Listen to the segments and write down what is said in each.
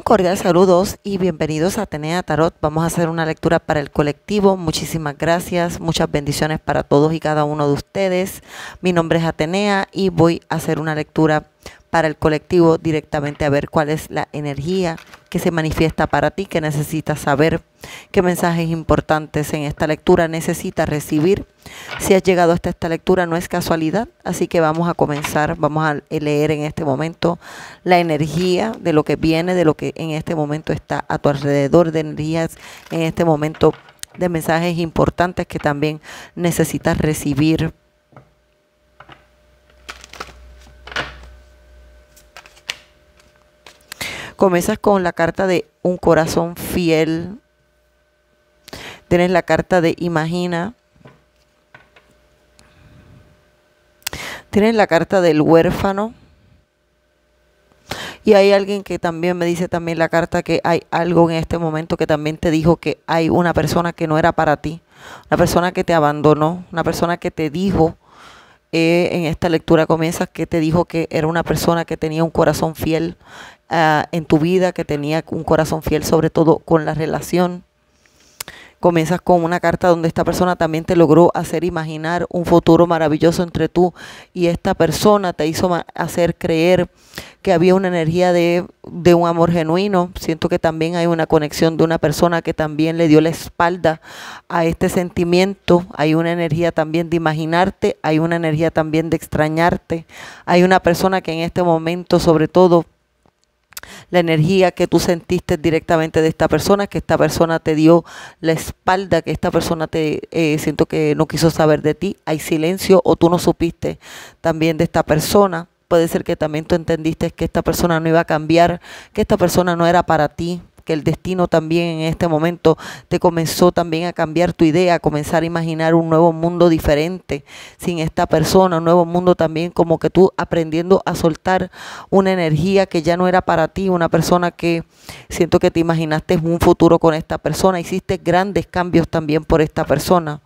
Un cordial saludos y bienvenidos a Atenea Tarot. Vamos a hacer una lectura para el colectivo. Muchísimas gracias, muchas bendiciones para todos y cada uno de ustedes. Mi nombre es Atenea y voy a hacer una lectura para el colectivo directamente a ver cuál es la energía que se manifiesta para ti, que necesitas saber, qué mensajes importantes en esta lectura necesitas recibir. Si has llegado hasta esta lectura no es casualidad, así que vamos a comenzar, vamos a leer en este momento la energía de lo que viene, de lo que en este momento está a tu alrededor, de energías en este momento de mensajes importantes que también necesitas recibir Comienzas con la carta de un corazón fiel. Tienes la carta de imagina. Tienes la carta del huérfano. Y hay alguien que también me dice también la carta que hay algo en este momento que también te dijo que hay una persona que no era para ti, una persona que te abandonó, una persona que te dijo, eh, en esta lectura comienzas que te dijo que era una persona que tenía un corazón fiel, Ah, en tu vida, que tenía un corazón fiel, sobre todo con la relación. Comienzas con una carta donde esta persona también te logró hacer imaginar un futuro maravilloso entre tú y esta persona, te hizo hacer creer que había una energía de, de un amor genuino. Siento que también hay una conexión de una persona que también le dio la espalda a este sentimiento. Hay una energía también de imaginarte, hay una energía también de extrañarte. Hay una persona que en este momento sobre todo la energía que tú sentiste directamente de esta persona, que esta persona te dio la espalda, que esta persona te eh, siento que no quiso saber de ti, hay silencio o tú no supiste también de esta persona. Puede ser que también tú entendiste que esta persona no iba a cambiar, que esta persona no era para ti, que el destino también en este momento te comenzó también a cambiar tu idea, a comenzar a imaginar un nuevo mundo diferente sin esta persona, un nuevo mundo también como que tú aprendiendo a soltar una energía que ya no era para ti, una persona que siento que te imaginaste un futuro con esta persona, hiciste grandes cambios también por esta persona.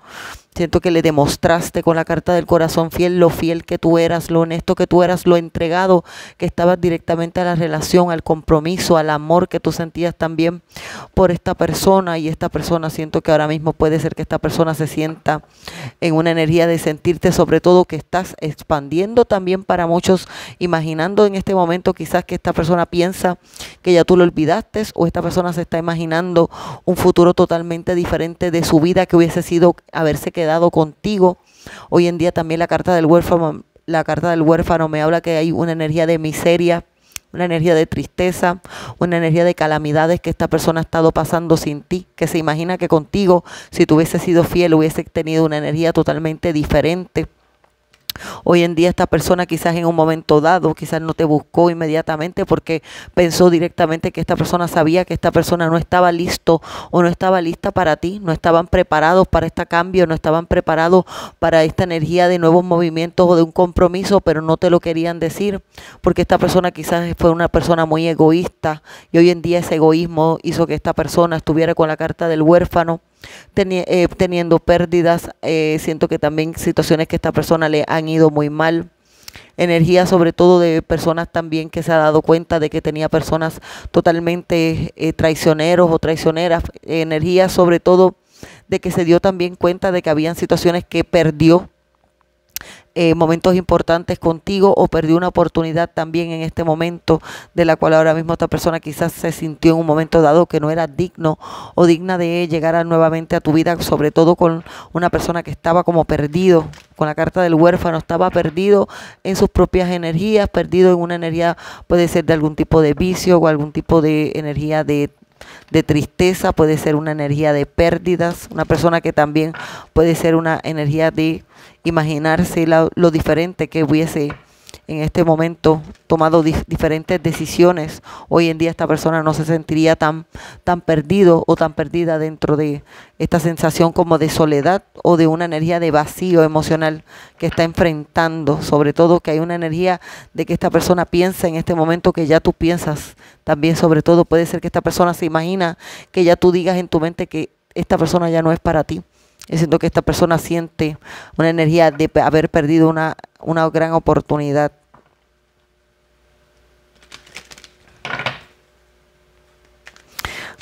Siento que le demostraste con la carta del corazón fiel lo fiel que tú eras, lo honesto que tú eras, lo entregado que estabas directamente a la relación, al compromiso, al amor que tú sentías también por esta persona. Y esta persona, siento que ahora mismo puede ser que esta persona se sienta en una energía de sentirte sobre todo que estás expandiendo también para muchos, imaginando en este momento quizás que esta persona piensa que ya tú lo olvidaste o esta persona se está imaginando un futuro totalmente diferente de su vida que hubiese sido haberse quedado dado contigo. Hoy en día también la carta del huérfano, la carta del huérfano me habla que hay una energía de miseria, una energía de tristeza, una energía de calamidades que esta persona ha estado pasando sin ti, que se imagina que contigo, si tú hubiese sido fiel, hubiese tenido una energía totalmente diferente. Hoy en día esta persona quizás en un momento dado, quizás no te buscó inmediatamente porque pensó directamente que esta persona sabía que esta persona no estaba listo o no estaba lista para ti, no estaban preparados para este cambio, no estaban preparados para esta energía de nuevos movimientos o de un compromiso, pero no te lo querían decir porque esta persona quizás fue una persona muy egoísta y hoy en día ese egoísmo hizo que esta persona estuviera con la carta del huérfano eh, teniendo pérdidas, eh, siento que también situaciones que esta persona le han ido muy mal energía sobre todo de personas también que se ha dado cuenta de que tenía personas totalmente eh, traicioneros o traicioneras, energía sobre todo de que se dio también cuenta de que habían situaciones que perdió eh, momentos importantes contigo o perdió una oportunidad también en este momento de la cual ahora mismo esta persona quizás se sintió en un momento dado que no era digno o digna de llegar a, nuevamente a tu vida, sobre todo con una persona que estaba como perdido, con la carta del huérfano, estaba perdido en sus propias energías, perdido en una energía, puede ser de algún tipo de vicio o algún tipo de energía de de tristeza, puede ser una energía de pérdidas, una persona que también puede ser una energía de imaginarse lo, diferente que hubiese en este momento tomado diferentes decisiones, hoy en día esta persona no se sentiría tan, tan perdido o tan perdida dentro de esta sensación como de soledad o de una energía de vacío emocional que está enfrentando, sobre todo que hay una energía de que esta persona piensa en este momento que ya tú piensas, también sobre todo puede ser que esta persona se imagina que ya tú digas en tu mente que esta persona ya no es para ti. es siento que esta persona siente una energía de haber perdido una una gran oportunidad.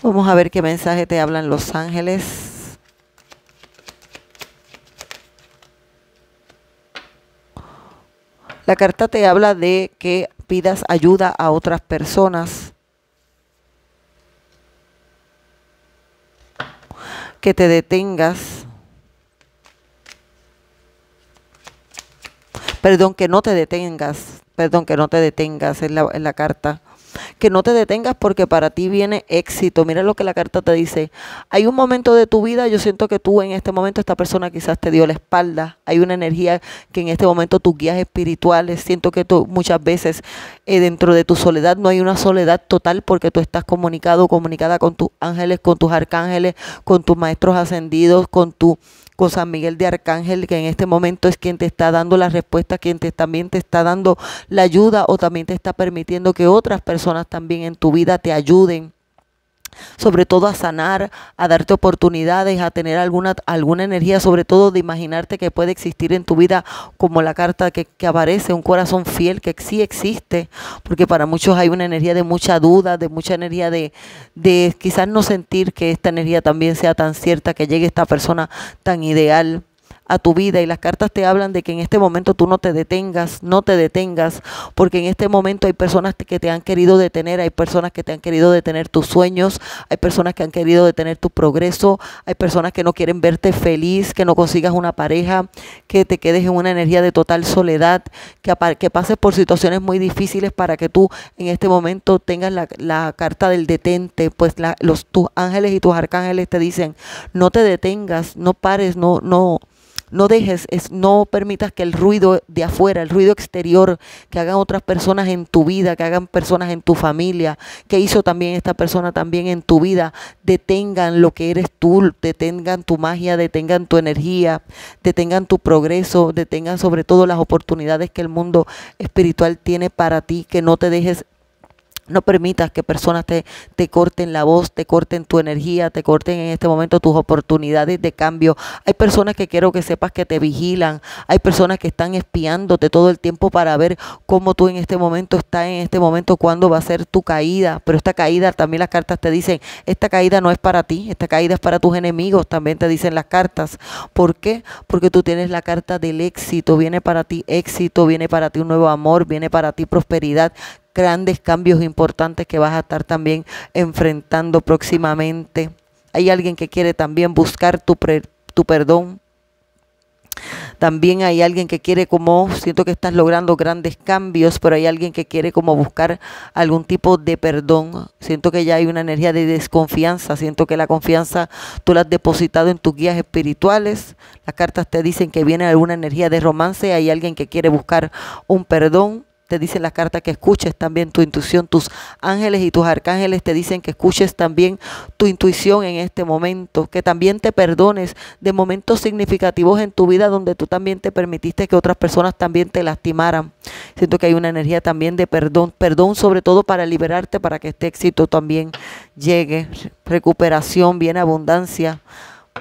Vamos a ver qué mensaje te hablan los ángeles. La carta te habla de que pidas ayuda a otras personas. Que te detengas. Perdón, que no te detengas. Perdón, que no te detengas en la, la carta. Que no te detengas porque para ti viene éxito. Mira lo que la carta te dice. Hay un momento de tu vida, yo siento que tú en este momento, esta persona quizás te dio la espalda. Hay una energía que en este momento tus guías espirituales, siento que tú muchas veces eh, dentro de tu soledad no hay una soledad total porque tú estás comunicado, comunicada con tus ángeles, con tus arcángeles, con tus maestros ascendidos, con tu San Miguel de Arcángel, que en este momento es quien te está dando la respuesta, quien también te está dando la ayuda o también te está permitiendo que otras personas también en tu vida te ayuden sobre todo a sanar, a darte oportunidades, a tener alguna, alguna energía, sobre todo de imaginarte que puede existir en tu vida como la carta que, aparece, un corazón fiel que sí existe, porque para muchos hay una energía de mucha duda, de mucha energía de, de quizás no sentir que esta energía también sea tan cierta, que llegue esta persona tan ideal a tu vida y las cartas te hablan de que en este momento tú no te detengas, no te detengas, porque en este momento hay personas que te han querido detener, hay personas que te han querido detener tus sueños, hay personas que han querido detener tu progreso, hay personas que no quieren verte feliz, que no consigas una pareja, que te quedes en una energía de total soledad, que, que pases por situaciones muy difíciles para que tú en este momento tengas la, carta del detente, pues los, tus ángeles y tus arcángeles te dicen, no te detengas, no pares, no, no, no dejes, no permitas que el ruido de afuera, el ruido exterior que hagan otras personas en tu vida, que hagan personas en tu familia, que hizo también esta persona también en tu vida, detengan lo que eres tú, detengan tu magia, detengan tu energía, detengan tu progreso, detengan sobre todo las oportunidades que el mundo espiritual tiene para ti, que no te dejes no permitas que personas te, te, corten la voz, te corten tu energía, te corten en este momento tus oportunidades de cambio. Hay personas que quiero que sepas que te vigilan. Hay personas que están espiándote todo el tiempo para ver cómo tú en este momento estás, en este momento cuándo va a ser tu caída. Pero esta caída, también las cartas te dicen, esta caída no es para ti, esta caída es para tus enemigos, también te dicen las cartas. ¿Por qué? Porque tú tienes la carta del éxito. Viene para ti éxito, viene para ti un nuevo amor, viene para ti prosperidad grandes cambios importantes que vas a estar también enfrentando próximamente. Hay alguien que quiere también buscar tu, tu perdón. También hay alguien que quiere como, siento que estás logrando grandes cambios, pero hay alguien que quiere como buscar algún tipo de perdón. Siento que ya hay una energía de desconfianza, siento que la confianza tú la has depositado en tus guías espirituales. Las cartas te dicen que viene alguna energía de romance, hay alguien que quiere buscar un perdón te dicen las cartas que escuches también tu intuición, tus ángeles y tus arcángeles te dicen que escuches también tu intuición en este momento, que también te perdones de momentos significativos en tu vida donde tú también te permitiste que otras personas también te lastimaran. Siento que hay una energía también de perdón, perdón sobre todo para liberarte, para que este éxito también llegue, recuperación, bien abundancia.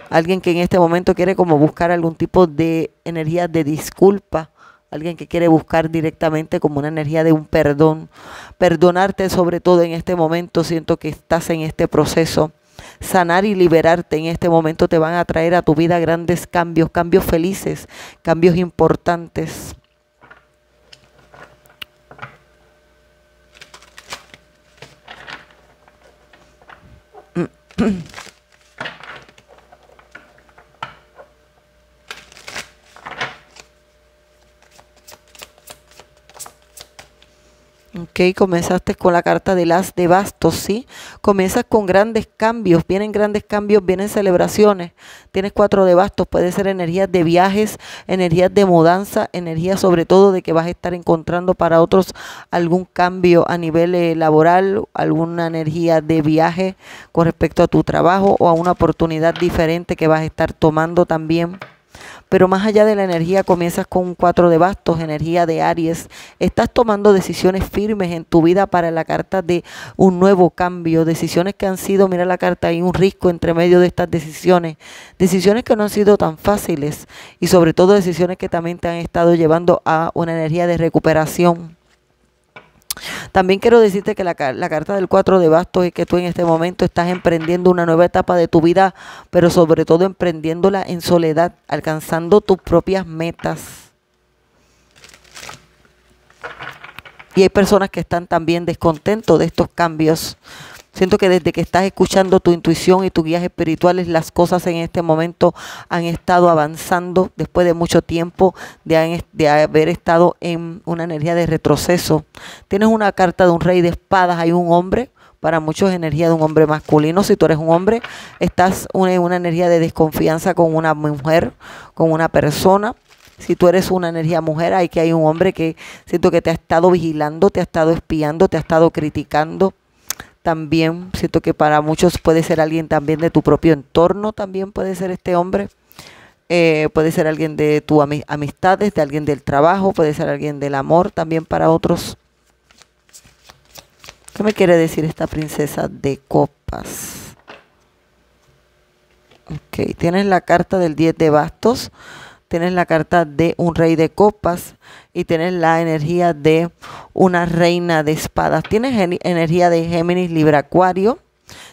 Alguien que en este momento quiere como buscar algún tipo de energía de disculpa alguien que quiere buscar directamente como una energía de un perdón, perdonarte sobre todo en este momento, siento que estás en este proceso. Sanar y liberarte en este momento te van a traer a tu vida grandes cambios, cambios felices, cambios importantes. Comenzaste con la carta de las de bastos, ¿sí? Comienzas con grandes cambios, vienen grandes cambios, vienen celebraciones. Tienes cuatro de bastos, puede ser energías de viajes, energías de mudanza, energías sobre todo de que vas a estar encontrando para otros algún cambio a nivel eh, laboral, alguna energía de viaje con respecto a tu trabajo o a una oportunidad diferente que vas a estar tomando también pero más allá de la energía comienzas con un cuatro de bastos, energía de Aries. Estás tomando decisiones firmes en tu vida para la carta de un nuevo cambio, decisiones que han sido, mira la carta, hay un risco entre medio de estas decisiones, decisiones que no han sido tan fáciles y sobre todo decisiones que también te han estado llevando a una energía de recuperación también quiero decirte que la, carta del 4 de bastos es que tú en este momento estás emprendiendo una nueva etapa de tu vida, pero sobre todo emprendiéndola en soledad, alcanzando tus propias metas. Y hay personas que están también descontentos de estos cambios, Siento que desde que estás escuchando tu intuición y tus guías espirituales, las cosas en este momento han estado avanzando después de mucho tiempo de, de haber estado en una energía de retroceso. Tienes una carta de un rey de espadas, hay un hombre para muchos es energía de un hombre masculino. Si tú eres un hombre, estás en una, una, energía de desconfianza con una mujer, con una persona. Si tú eres una energía mujer, hay que hay un hombre que siento que te ha estado vigilando, te ha estado espiando, te ha estado criticando, también, siento que para muchos puede ser alguien también de tu propio entorno, también puede ser este hombre, eh, puede ser alguien de tus amistades, de alguien del trabajo, puede ser alguien del amor también para otros. ¿Qué me quiere decir esta princesa de copas? Ok, tienes la carta del 10 de bastos tienes la carta de un rey de copas y tienes la energía de una reina de espadas. Tienes energía de Géminis, Libra, Acuario.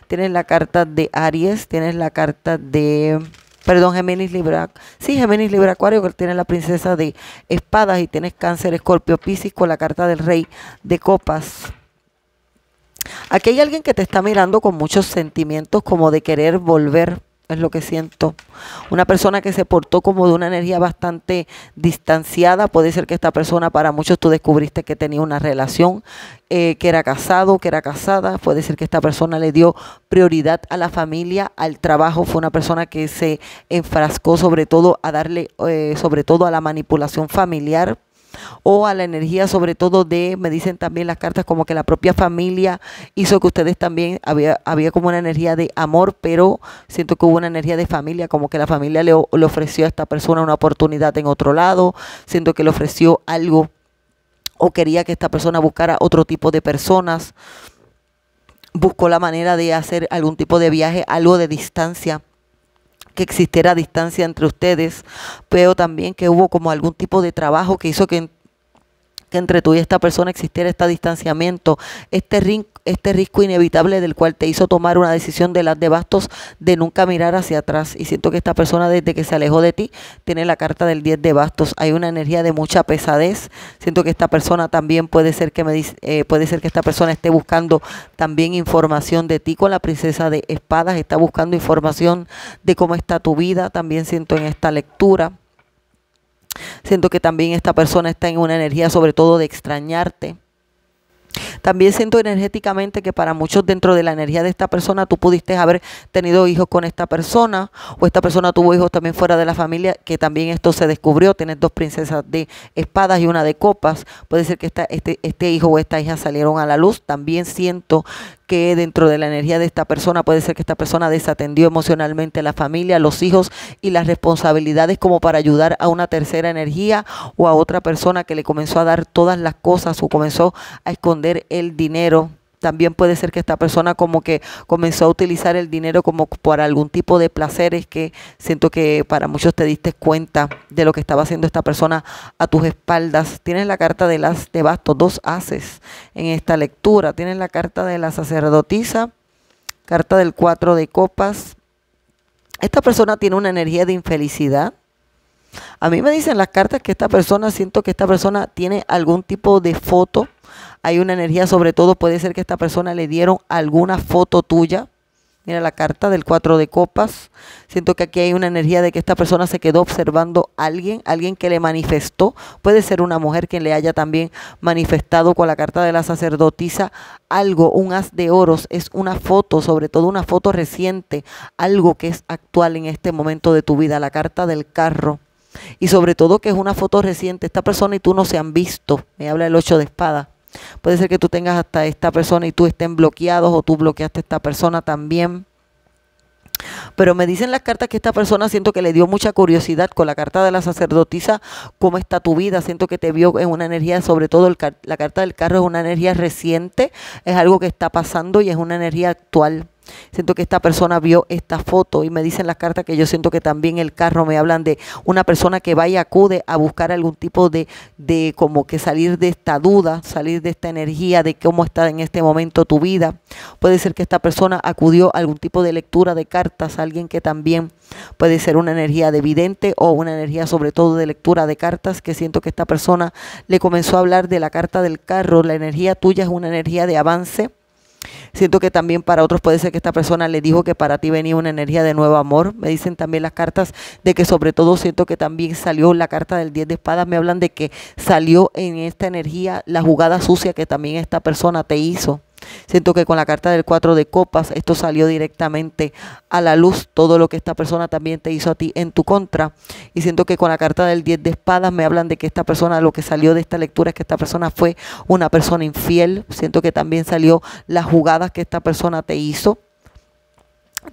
Tienes la carta de Aries, tienes la carta de... Perdón, Géminis Libra. Sí, Géminis Libra Acuario, que tienes la princesa de espadas y tienes cáncer, escorpio, piscis con la carta del rey de copas. Aquí hay alguien que te está mirando con muchos sentimientos como de querer volver es lo que siento. Una persona que se portó como de una energía bastante distanciada, puede ser que esta persona para muchos tú descubriste que tenía una relación, eh, que era casado, que era casada, puede ser que esta persona le dio prioridad a la familia, al trabajo, fue una persona que se enfrascó sobre todo a darle, eh, sobre todo a la manipulación familiar, o a la energía sobre todo de, me dicen también las cartas como que la propia familia hizo que ustedes también, había, había como una energía de amor, pero siento que hubo una energía de familia, como que la familia le, le ofreció a esta persona una oportunidad en otro lado, siento que le ofreció algo o quería que esta persona buscara otro tipo de personas buscó la manera de hacer algún tipo de viaje, algo de distancia que existiera distancia entre ustedes. pero también que hubo como algún tipo de trabajo que hizo que, entre tú y esta persona existiera este distanciamiento. Este, este riesgo inevitable del cual te hizo tomar una decisión de las de bastos de nunca mirar hacia atrás. Y siento que esta persona desde que se alejó de ti tiene la carta del 10 de bastos. Hay una energía de mucha pesadez. Siento que esta persona también puede ser que me eh, puede ser que esta persona esté buscando también información de ti con la princesa de espadas. Está buscando información de cómo está tu vida. También siento en esta lectura. Siento que también esta persona está en una energía sobre todo de extrañarte también siento energéticamente que para muchos dentro de la energía de esta persona tú pudiste haber tenido hijos con esta persona o esta persona tuvo hijos también fuera de la familia, que también esto se descubrió. Tienes dos princesas de espadas y una de copas. Puede ser que esta, este, este hijo o esta hija salieron a la luz. También siento que dentro de la energía de esta persona puede ser que esta persona desatendió emocionalmente a la familia, a los hijos y las responsabilidades como para ayudar a una tercera energía o a otra persona que le comenzó a dar todas las cosas o comenzó a esconder el dinero también puede ser que esta persona como que comenzó a utilizar el dinero como por algún tipo de placeres que siento que para muchos te diste cuenta de lo que estaba haciendo esta persona a tus espaldas. Tienes la carta de las de bastos, dos haces en esta lectura. Tienes la carta de la sacerdotisa, carta del cuatro de copas. Esta persona tiene una energía de infelicidad. A mí me dicen las cartas que esta persona, siento que esta persona tiene algún tipo de foto hay una energía, sobre todo puede ser que esta persona le dieron alguna foto tuya. Mira la carta del cuatro de copas. Siento que aquí hay una energía de que esta persona se quedó observando a alguien, alguien que le manifestó. Puede ser una mujer quien le haya también manifestado con la carta de la sacerdotisa algo, un haz de oros. Es una foto, sobre todo una foto reciente, algo que es actual en este momento de tu vida. La carta del carro y sobre todo que es una foto reciente. Esta persona y tú no se han visto. Me habla el ocho de espada. Puede ser que tú tengas hasta esta persona y tú estén bloqueados o tú bloqueaste a esta persona también. Pero me dicen las cartas que esta persona siento que le dio mucha curiosidad con la carta de la sacerdotisa, cómo está tu vida. Siento que te vio en una energía, sobre todo la carta del carro es una energía reciente, es algo que está pasando y es una energía actual. Siento que esta persona vio esta foto y me dicen las cartas que yo siento que también el carro me hablan de una persona que va y acude a buscar algún tipo de, de como que salir de esta duda, salir de esta energía de cómo está en este momento tu vida. Puede ser que esta persona acudió a algún tipo de lectura de cartas, alguien que también puede ser una energía de vidente o una energía sobre todo de lectura de cartas que siento que esta persona le comenzó a hablar de la carta del carro. La energía tuya es una energía de avance Siento que también para otros puede ser que esta persona le dijo que para ti venía una energía de nuevo amor. Me dicen también las cartas de que sobre todo siento que también salió la carta del 10 de espadas. Me hablan de que salió en esta energía la jugada sucia que también esta persona te hizo. Siento que con la carta del 4 de copas esto salió directamente a la luz, todo lo que esta persona también te hizo a ti en tu contra. Y siento que con la carta del 10 de espadas me hablan de que esta persona, lo que salió de esta lectura es que esta persona fue una persona infiel. Siento que también salió las jugadas que esta persona te hizo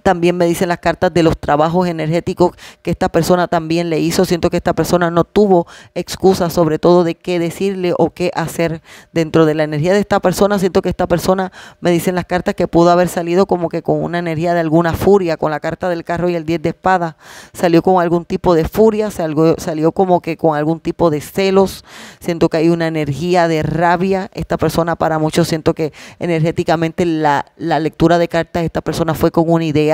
también me dicen las cartas de los trabajos energéticos que esta persona también le hizo. Siento que esta persona no tuvo excusas sobre todo de qué decirle o qué hacer dentro de la energía de esta persona. Siento que esta persona, me dicen las cartas, que pudo haber salido como que con una energía de alguna furia, con la carta del carro y el 10 de espada. Salió con algún tipo de furia, salió, como que con algún tipo de celos. Siento que hay una energía de rabia. Esta persona para muchos siento que energéticamente la, lectura de cartas, de esta persona fue con una idea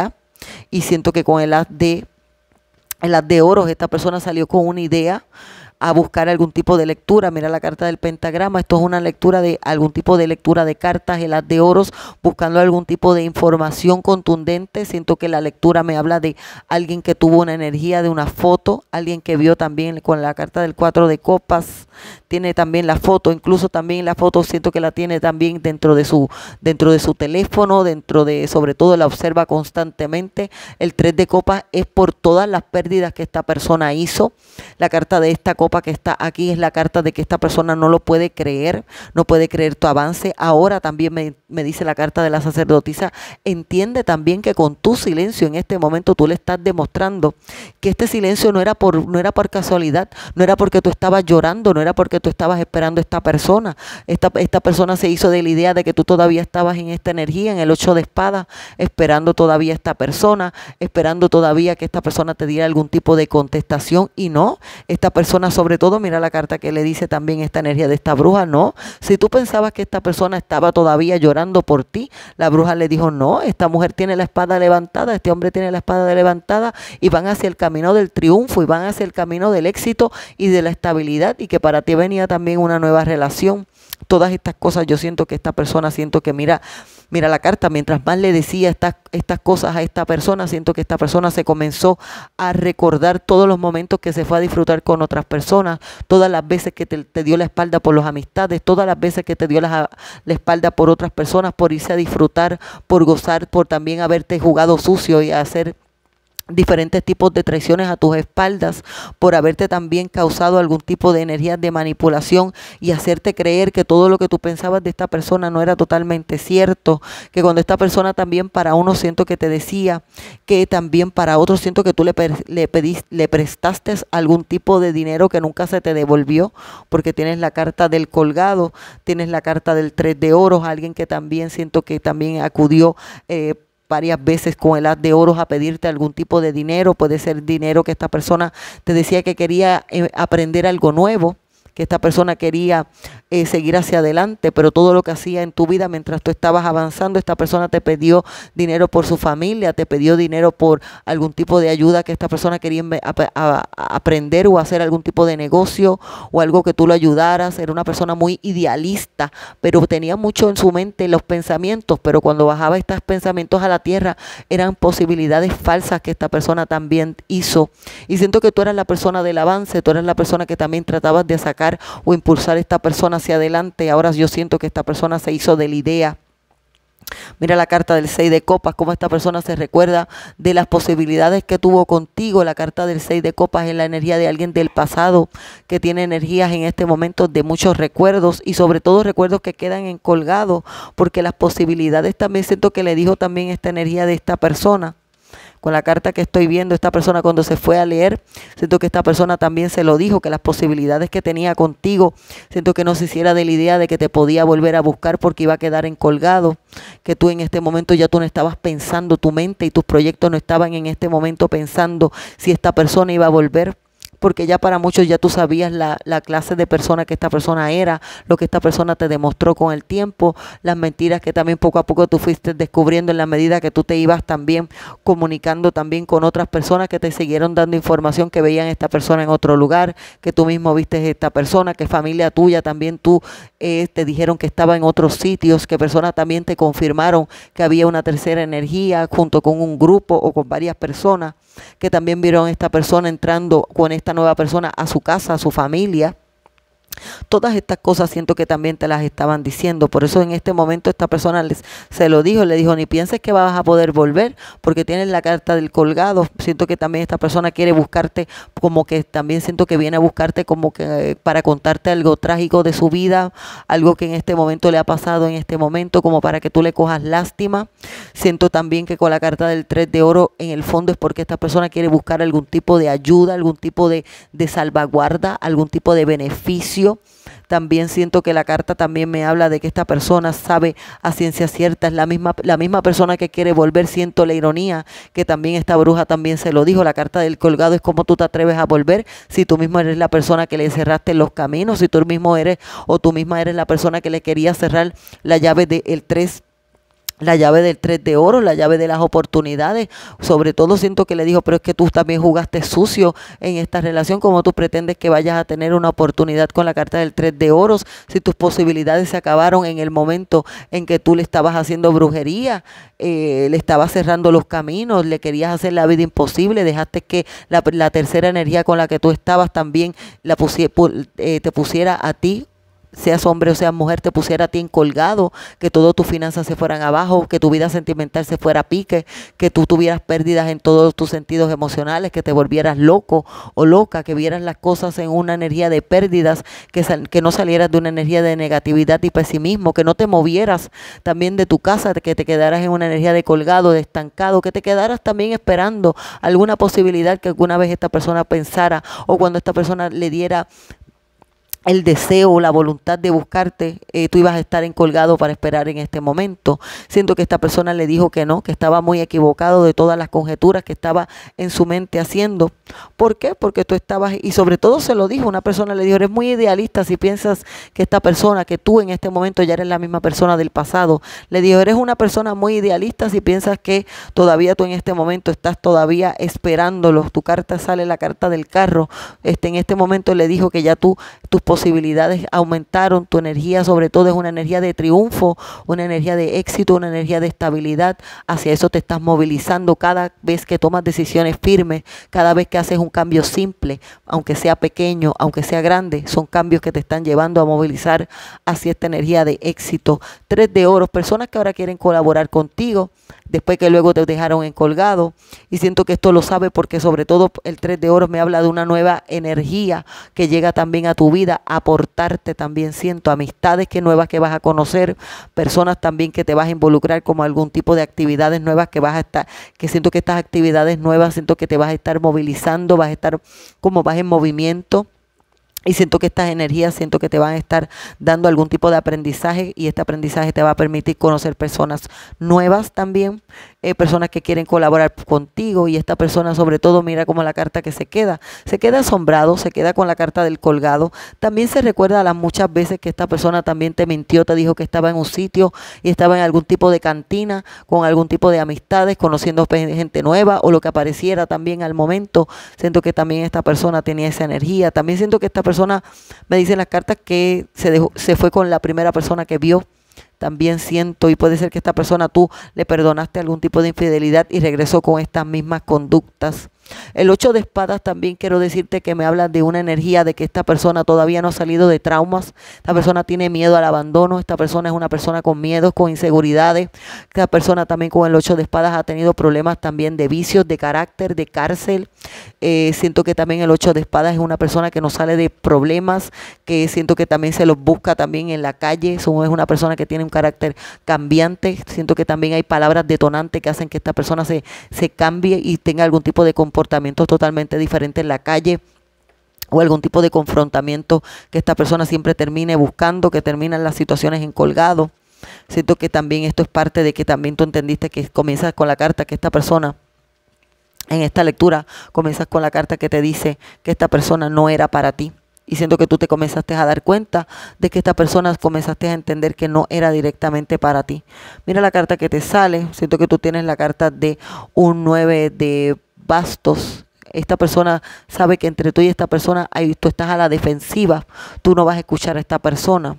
y siento que con el ad de, el de oros esta persona salió con una idea a buscar algún tipo de lectura. Mira la carta del pentagrama, esto es una lectura de algún tipo de lectura de cartas, el as de oros, buscando algún tipo de información contundente. Siento que la lectura me habla de alguien que tuvo una energía de una foto, alguien que vio también con la carta del cuatro de copas, tiene también la foto, incluso también la foto siento que la tiene también dentro de su dentro de su teléfono, dentro de sobre todo la observa constantemente. El tres de copas es por todas las pérdidas que esta persona hizo. La carta de esta copa que está aquí es la carta de que esta persona no lo puede creer, no puede creer tu avance. Ahora también me, dice la carta de la sacerdotisa, entiende también que con tu silencio en este momento tú le estás demostrando que este silencio no era por, no era por casualidad, no era porque tú estabas llorando, no era porque tú estabas esperando a esta persona. Esta, esta persona se hizo de la idea de que tú todavía estabas en esta energía, en el ocho de espada, esperando todavía a esta persona, esperando todavía que esta persona te diera algún tipo de contestación y no, esta persona solo sobre todo, mira la carta que le dice también esta energía de esta bruja, no. Si tú pensabas que esta persona estaba todavía llorando por ti, la bruja le dijo, no, esta mujer tiene la espada levantada, este hombre tiene la espada levantada y van hacia el camino del triunfo y van hacia el camino del éxito y de la estabilidad y que para ti venía también una nueva relación todas estas cosas, yo siento que esta persona, siento que mira, mira la carta, mientras más le decía estas, estas cosas a esta persona, siento que esta persona se comenzó a recordar todos los momentos que se fue a disfrutar con otras personas, todas las veces que te, dio la espalda por las amistades, todas las veces que te dio la espalda por otras personas, por irse a disfrutar, por gozar, por también haberte jugado sucio y hacer diferentes tipos de traiciones a tus espaldas, por haberte también causado algún tipo de energía de manipulación y hacerte creer que todo lo que tú pensabas de esta persona no era totalmente cierto, que cuando esta persona también para uno siento que te decía, que también para otro siento que tú le, le, le prestaste algún tipo de dinero que nunca se te devolvió, porque tienes la carta del colgado, tienes la carta del tres de oros, alguien que también siento que también acudió. Eh, varias veces con el haz de oros a pedirte algún tipo de dinero, puede ser dinero que esta persona te decía que quería eh, aprender algo nuevo que esta persona quería eh, seguir hacia adelante, pero todo lo que hacía en tu vida mientras tú estabas avanzando, esta persona te pidió dinero por su familia, te pidió dinero por algún tipo de ayuda que esta persona quería aprender o hacer algún tipo de negocio o algo que tú lo ayudaras. Era una persona muy idealista, pero tenía mucho en su mente los pensamientos, pero cuando bajaba estos pensamientos a la tierra eran posibilidades falsas que esta persona también hizo. Y siento que tú eras la persona del avance, tú eras la persona que también tratabas de sacar o impulsar a esta persona hacia adelante. Ahora yo siento que esta persona se hizo de la idea. Mira la carta del 6 de copas, cómo esta persona se recuerda de las posibilidades que tuvo contigo. La carta del 6 de copas es la energía de alguien del pasado que tiene energías en este momento de muchos recuerdos y sobre todo recuerdos que quedan encolgados porque las posibilidades también siento que le dijo también esta energía de esta persona con la carta que estoy viendo, esta persona cuando se fue a leer, siento que esta persona también se lo dijo, que las posibilidades que tenía contigo, siento que no se hiciera de la idea de que te podía volver a buscar porque iba a quedar encolgado, que tú en este momento ya tú no estabas pensando, tu mente y tus proyectos no estaban en este momento pensando si esta persona iba a volver porque ya para muchos ya tú sabías la, clase de persona que esta persona era, lo que esta persona te demostró con el tiempo, las mentiras que también poco a poco tú fuiste descubriendo en la medida que tú te ibas también comunicando también con otras personas que te siguieron dando información que veían esta persona en otro lugar, que tú mismo viste esta persona, que familia tuya también tú eh, te dijeron que estaba en otros sitios, que personas también te confirmaron que había una tercera energía junto con un grupo o con varias personas que también vieron esta persona entrando con esta nueva persona a su casa, a su familia. Todas estas cosas siento que también te las estaban diciendo. Por eso en este momento esta persona les, se lo dijo, le dijo, ni pienses que vas a poder volver porque tienes la carta del colgado. Siento que también esta persona quiere buscarte, como que también siento que viene a buscarte como que eh, para contarte algo trágico de su vida, algo que en este momento le ha pasado en este momento, como para que tú le cojas lástima. Siento también que con la carta del tres de oro en el fondo es porque esta persona quiere buscar algún tipo de ayuda, algún tipo de salvaguarda, algún tipo de beneficio también siento que la carta también me habla de que esta persona sabe a ciencia cierta, es la misma, la misma persona que quiere volver. Siento la ironía que también esta bruja también se lo dijo. La carta del colgado es como tú te atreves a volver si tú mismo eres la persona que le cerraste los caminos, si tú mismo eres o tú misma eres la persona que le quería cerrar la llave del el 3 la llave del Tres de oro, la llave de las oportunidades. Sobre todo siento que le dijo, pero es que tú también jugaste sucio en esta relación, como tú pretendes que vayas a tener una oportunidad con la carta del Tres de oros, si tus posibilidades se acabaron en el momento en que tú le estabas haciendo brujería, eh, le estabas cerrando los caminos, le querías hacer la vida imposible, dejaste que la, tercera energía con la que tú estabas también la eh, te pusiera a ti seas hombre o seas mujer, te pusiera a ti en colgado, que todas tus finanzas se fueran abajo, que tu vida sentimental se fuera a pique, que tú tuvieras pérdidas en todos tus sentidos emocionales, que te volvieras loco o loca, que vieras las cosas en una energía de pérdidas, que, que no salieras de una energía de negatividad y pesimismo, que no te movieras también de tu casa, que te quedaras en una energía de colgado, de estancado, que te quedaras también esperando alguna posibilidad que alguna vez esta persona pensara o cuando esta persona le diera el deseo la voluntad de buscarte, eh, tú ibas a estar encolgado para esperar en este momento. Siento que esta persona le dijo que no, que estaba muy equivocado de todas las conjeturas que estaba en su mente haciendo. ¿Por qué? Porque tú estabas, y sobre todo se lo dijo, una persona le dijo, eres muy idealista si piensas que esta persona, que tú en este momento ya eres la misma persona del pasado. Le dijo, eres una persona muy idealista si piensas que todavía tú en este momento estás todavía esperándolo. Tu carta sale la carta del carro. Este, en este momento le dijo que ya tú, tus posibilidades aumentaron, tu energía sobre todo es una energía de triunfo, una energía de éxito, una energía de estabilidad, hacia eso te estás movilizando cada vez que tomas decisiones firmes, cada vez que haces un cambio simple, aunque sea pequeño, aunque sea grande, son cambios que te están llevando a movilizar hacia esta energía de éxito. Tres de oro, personas que ahora quieren colaborar contigo después que luego te dejaron en colgado. Y siento que esto lo sabe porque sobre todo el 3 de oro me habla de una nueva energía que llega también a tu vida, aportarte también, siento amistades que nuevas que vas a conocer, personas también que te vas a involucrar como algún tipo de actividades nuevas que vas a estar, que siento que estas actividades nuevas, siento que te vas a estar movilizando, vas a estar como vas en movimiento. Y siento que estas energías, siento que te van a estar dando algún tipo de aprendizaje y este aprendizaje te va a permitir conocer personas nuevas también. Eh, personas que quieren colaborar contigo y esta persona sobre todo mira como la carta que se queda. Se queda asombrado, se queda con la carta del colgado. También se recuerda a las muchas veces que esta persona también te mintió, te dijo que estaba en un sitio y estaba en algún tipo de cantina, con algún tipo de amistades, conociendo gente nueva o lo que apareciera también al momento. Siento que también esta persona tenía esa energía. También siento que esta persona, me dicen las cartas, que se, dejó, se fue con la primera persona que vio también siento y puede ser que esta persona tú le perdonaste algún tipo de infidelidad y regresó con estas mismas conductas. El ocho de espadas también quiero decirte que me habla de una energía de que esta persona todavía no ha salido de traumas, esta persona tiene miedo al abandono, esta persona es una persona con miedos, con inseguridades, esta persona también con el ocho de espadas ha tenido problemas también de vicios, de carácter, de cárcel. Eh, siento que también el ocho de espadas es una persona que no sale de problemas, que siento que también se los busca también en la calle, es una persona que tiene un carácter cambiante, siento que también hay palabras detonantes que hacen que esta persona se cambie y tenga algún tipo de comportamiento comportamientos totalmente diferentes en la calle o algún tipo de confrontamiento que esta persona siempre termine buscando, que terminan las situaciones en colgado. Siento que también esto es parte de que también tú entendiste que comienzas con la carta que esta persona, en esta lectura, comienzas con la carta que te dice que esta persona no era para ti. Y siento que tú te comenzaste a dar cuenta de que esta persona comenzaste a entender que no era directamente para ti. Mira la carta que te sale. Siento que tú tienes la carta de un 9 de bastos. Esta persona sabe que entre tú y esta persona tú estás a la defensiva, tú no vas a escuchar a esta persona.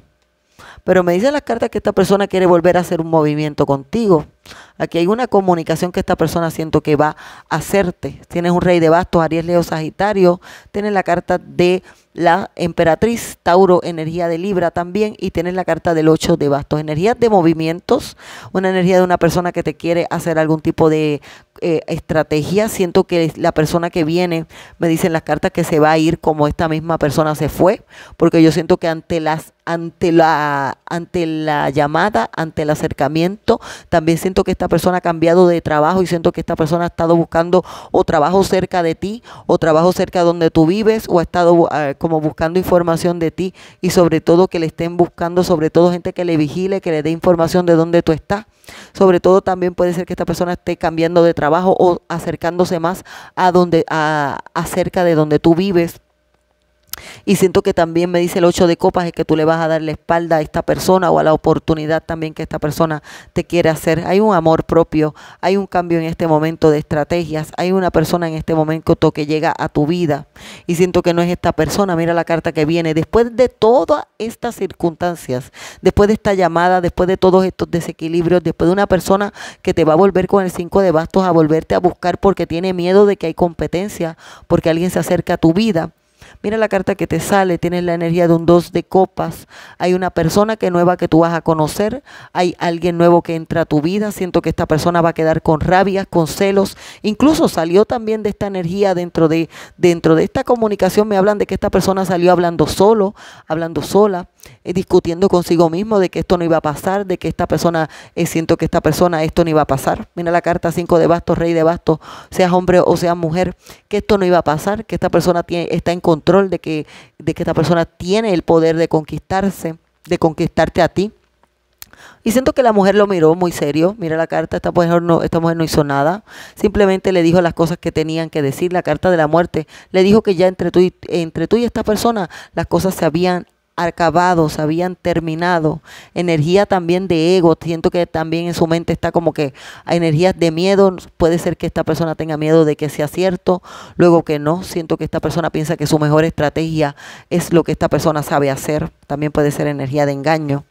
Pero me dicen las cartas que esta persona quiere volver a hacer un movimiento contigo. Aquí hay una comunicación que esta persona siento que va a hacerte. Tienes un rey de bastos, Aries, Leo, Sagitario. Tienes la carta de la emperatriz, Tauro, energía de Libra también. Y tienes la carta del 8 de bastos, energía de movimientos. Una energía de una persona que te quiere hacer algún tipo de eh, estrategia, siento que la persona que viene, me dicen las cartas que se va a ir como esta misma persona se fue, porque yo siento que ante las ante la ante la llamada, ante el acercamiento, también siento que esta persona ha cambiado de trabajo y siento que esta persona ha estado buscando o trabajo cerca de ti o trabajo cerca donde tú vives o ha estado eh, como buscando información de ti y sobre todo que le estén buscando sobre todo gente que le vigile, que le dé información de dónde tú estás. Sobre todo también puede ser que esta persona esté cambiando de trabajo o acercándose más a donde, a, acerca de donde tú vives y siento que también me dice el ocho de copas es que tú le vas a dar la espalda a esta persona o a la oportunidad también que esta persona te quiere hacer. Hay un amor propio, hay un cambio en este momento de estrategias, hay una persona en este momento que llega a tu vida y siento que no es esta persona. Mira la carta que viene. Después de todas estas circunstancias, después de esta llamada, después de todos estos desequilibrios, después de una persona que te va a volver con el 5 de bastos a volverte a buscar porque tiene miedo de que hay competencia, porque alguien se acerca a tu vida Mira la carta que te sale, tienes la energía de un dos de copas. Hay una persona que nueva que tú vas a conocer, hay alguien nuevo que entra a tu vida. Siento que esta persona va a quedar con rabias, con celos. Incluso salió también de esta energía dentro de, dentro de esta comunicación. Me hablan de que esta persona salió hablando solo, hablando sola, eh, discutiendo consigo mismo de que esto no iba a pasar, de que esta persona, eh, siento que esta persona esto no iba a pasar. Mira la carta 5 de bastos, rey de bastos, seas hombre o seas mujer, que esto no iba a pasar, que esta persona está en control de que, de que esta persona tiene el poder de conquistarse, de conquistarte a ti. Y siento que la mujer lo miró muy serio. Mira la carta, esta mujer, no, esta no hizo nada. Simplemente le dijo las cosas que tenían que decir. La carta de la muerte le dijo que ya entre tú entre tú y esta persona las cosas se habían acabados, habían terminado. Energía también de ego. Siento que también en su mente está como que hay energías de miedo. Puede ser que esta persona tenga miedo de que sea cierto, luego que no. Siento que esta persona piensa que su mejor estrategia es lo que esta persona sabe hacer. También puede ser energía de engaño.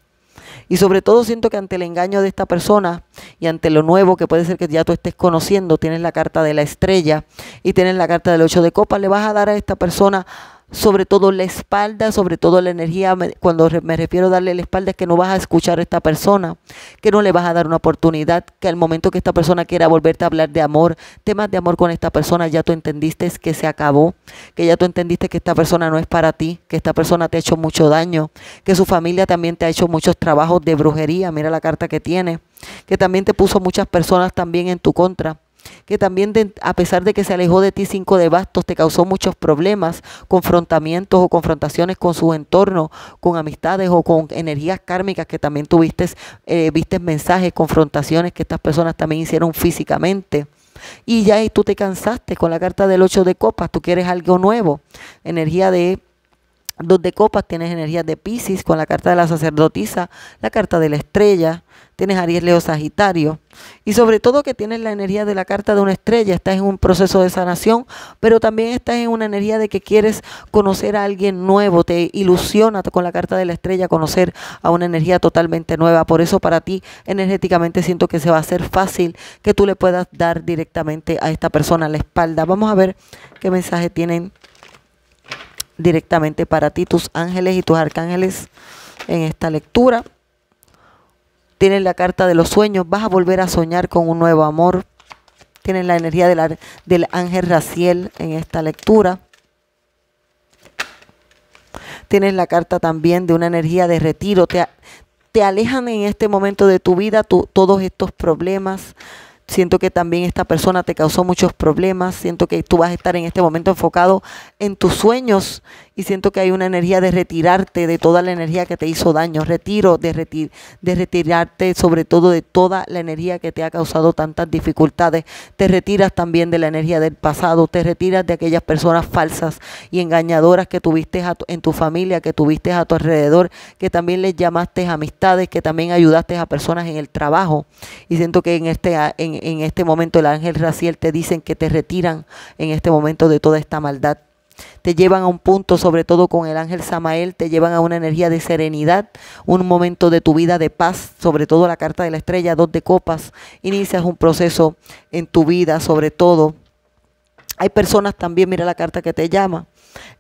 Y sobre todo siento que ante el engaño de esta persona y ante lo nuevo que puede ser que ya tú estés conociendo, tienes la carta de la estrella y tienes la carta del ocho de copas, le vas a dar a esta persona sobre todo la espalda, sobre todo la energía. Cuando me refiero a darle la espalda es que no vas a escuchar a esta persona, que no le vas a dar una oportunidad, que al momento que esta persona quiera volverte a hablar de amor, temas de amor con esta persona, ya tú entendiste que se acabó, que ya tú entendiste que esta persona no es para ti, que esta persona te ha hecho mucho daño, que su familia también te ha hecho muchos trabajos de brujería, mira la carta que tiene, que también te puso muchas personas también en tu contra que también a pesar de que se alejó de ti cinco de bastos, te causó muchos problemas, confrontamientos o confrontaciones con su entorno, con amistades o con energías kármicas que también tuviste, eh, viste mensajes, confrontaciones que estas personas también hicieron físicamente. Y ya y tú te cansaste con la carta del 8 de copas, tú quieres algo nuevo, energía de Dos de copas, tienes energía de Pisces con la carta de la sacerdotisa, la carta de la estrella, tienes Aries Leo Sagitario y sobre todo que tienes la energía de la carta de una estrella, estás en un proceso de sanación, pero también estás en una energía de que quieres conocer a alguien nuevo, te ilusiona con la carta de la estrella conocer a una energía totalmente nueva, por eso para ti energéticamente siento que se va a hacer fácil que tú le puedas dar directamente a esta persona a la espalda. Vamos a ver qué mensaje tienen directamente para ti, tus ángeles y tus arcángeles en esta lectura. Tienes la carta de los sueños, vas a volver a soñar con un nuevo amor. Tienes la energía del ángel Raciel en esta lectura. Tienes la carta también de una energía de retiro. Te, te alejan en este momento de tu vida todos estos problemas, siento que también esta persona te causó muchos problemas, siento que tú vas a estar en este momento enfocado en tus sueños y siento que hay una energía de retirarte de toda la energía que te hizo daño, retiro de, de retirarte sobre todo de toda la energía que te ha causado tantas dificultades, te retiras también de la energía del pasado, te retiras de aquellas personas falsas y engañadoras que tuviste en tu familia, que tuviste a tu alrededor, que también les llamaste amistades, que también ayudaste a personas en el trabajo y siento que en este, en, en este momento el ángel Raciel te dicen que te retiran en este momento de toda esta maldad te llevan a un punto, sobre todo con el ángel Samael, te llevan a una energía de serenidad, un momento de tu vida de paz, sobre todo la carta de la estrella, dos de copas, inicias un proceso en tu vida, sobre todo hay personas también, mira la carta que te llama.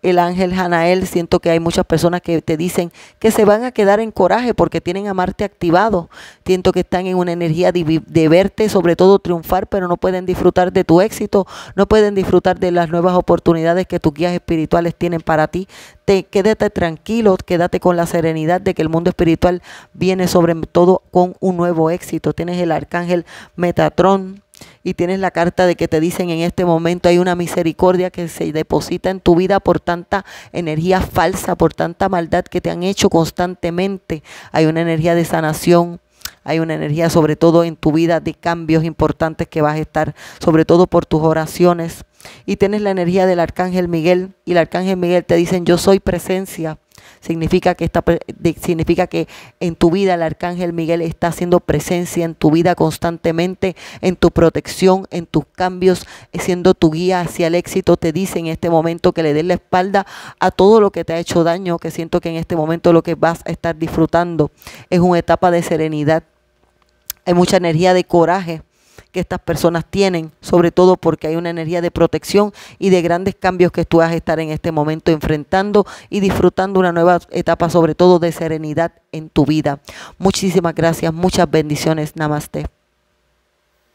El ángel Hanael, siento que hay muchas personas que te dicen que se van a quedar en coraje porque tienen a Marte activado. Siento que están en una energía de, verte, sobre todo triunfar, pero no pueden disfrutar de tu éxito, no pueden disfrutar de las nuevas oportunidades que tus guías espirituales tienen para ti. Te, quédate tranquilo, quédate con la serenidad de que el mundo espiritual viene sobre todo con un nuevo éxito. Tienes el arcángel Metatron y tienes la carta de que te dicen en este momento hay una misericordia que se deposita en tu vida por tanta energía falsa, por tanta maldad que te han hecho constantemente. Hay una energía de sanación hay una energía sobre todo en tu vida de cambios importantes que vas a estar, sobre todo por tus oraciones. Y tienes la energía del Arcángel Miguel y el Arcángel Miguel te dicen, yo soy presencia, Significa que, significa que en tu vida el arcángel Miguel está haciendo presencia en tu vida constantemente, en tu protección, en tus cambios, eh, siendo tu guía hacia el éxito. Te dice en este momento que le des la espalda a todo lo que te ha hecho daño, que siento que en este momento lo que vas a estar disfrutando es una etapa de serenidad. Hay mucha energía de coraje que estas personas tienen, sobre todo porque hay una energía de protección y de grandes cambios que tú vas a estar en este momento enfrentando y disfrutando una nueva etapa, sobre todo de serenidad en tu vida. Muchísimas gracias, muchas bendiciones. Namaste.